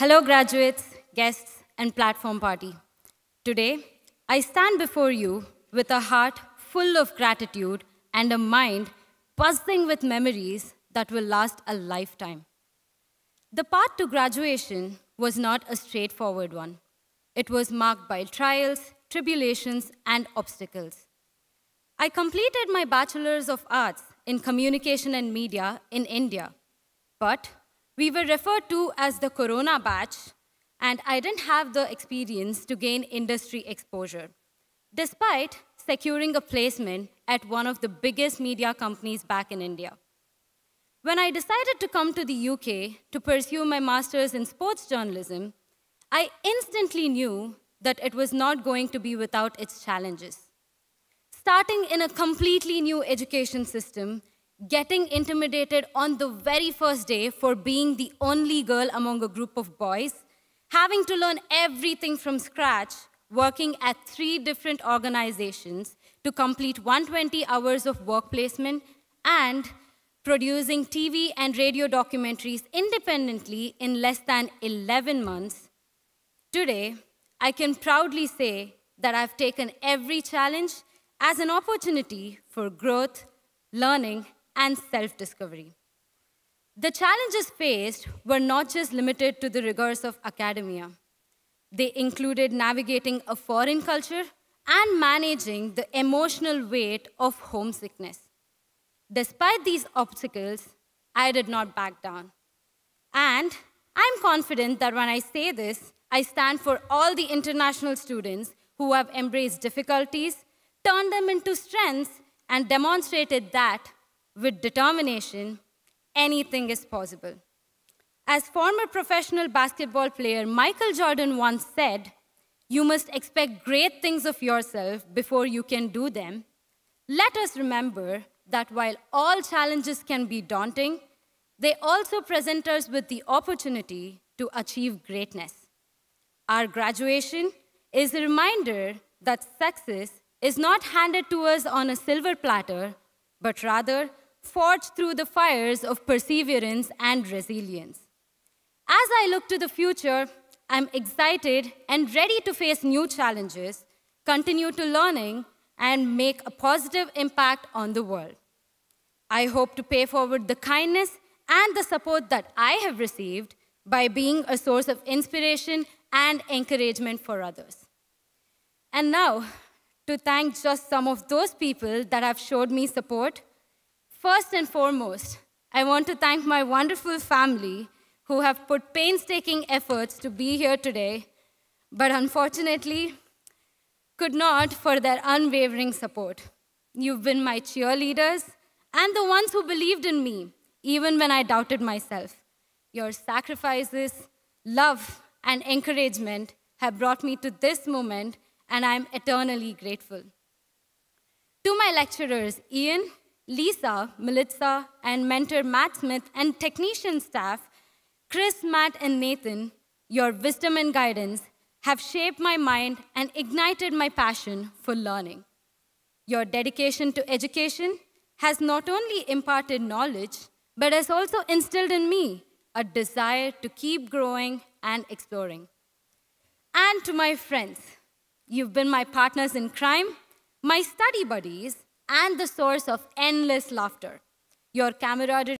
Hello, graduates, guests, and platform party. Today, I stand before you with a heart full of gratitude and a mind buzzing with memories that will last a lifetime. The path to graduation was not a straightforward one. It was marked by trials, tribulations, and obstacles. I completed my Bachelor's of Arts in Communication and Media in India, but we were referred to as the Corona batch, and I didn't have the experience to gain industry exposure, despite securing a placement at one of the biggest media companies back in India. When I decided to come to the UK to pursue my master's in sports journalism, I instantly knew that it was not going to be without its challenges. Starting in a completely new education system getting intimidated on the very first day for being the only girl among a group of boys, having to learn everything from scratch, working at three different organizations to complete 120 hours of work placement, and producing TV and radio documentaries independently in less than 11 months. Today, I can proudly say that I've taken every challenge as an opportunity for growth, learning, and self-discovery. The challenges faced were not just limited to the rigors of academia. They included navigating a foreign culture and managing the emotional weight of homesickness. Despite these obstacles, I did not back down. And I'm confident that when I say this, I stand for all the international students who have embraced difficulties, turned them into strengths, and demonstrated that with determination, anything is possible. As former professional basketball player Michael Jordan once said, you must expect great things of yourself before you can do them. Let us remember that while all challenges can be daunting, they also present us with the opportunity to achieve greatness. Our graduation is a reminder that success is not handed to us on a silver platter, but rather Fought through the fires of perseverance and resilience. As I look to the future, I'm excited and ready to face new challenges, continue to learning, and make a positive impact on the world. I hope to pay forward the kindness and the support that I have received by being a source of inspiration and encouragement for others. And now, to thank just some of those people that have showed me support, First and foremost, I want to thank my wonderful family who have put painstaking efforts to be here today, but unfortunately could not for their unwavering support. You've been my cheerleaders and the ones who believed in me, even when I doubted myself. Your sacrifices, love, and encouragement have brought me to this moment, and I'm eternally grateful. To my lecturers, Ian, Lisa, Melitza, and mentor Matt Smith, and technician staff, Chris, Matt, and Nathan, your wisdom and guidance have shaped my mind and ignited my passion for learning. Your dedication to education has not only imparted knowledge, but has also instilled in me a desire to keep growing and exploring. And to my friends, you've been my partners in crime, my study buddies, and the source of endless laughter. Your camaraderie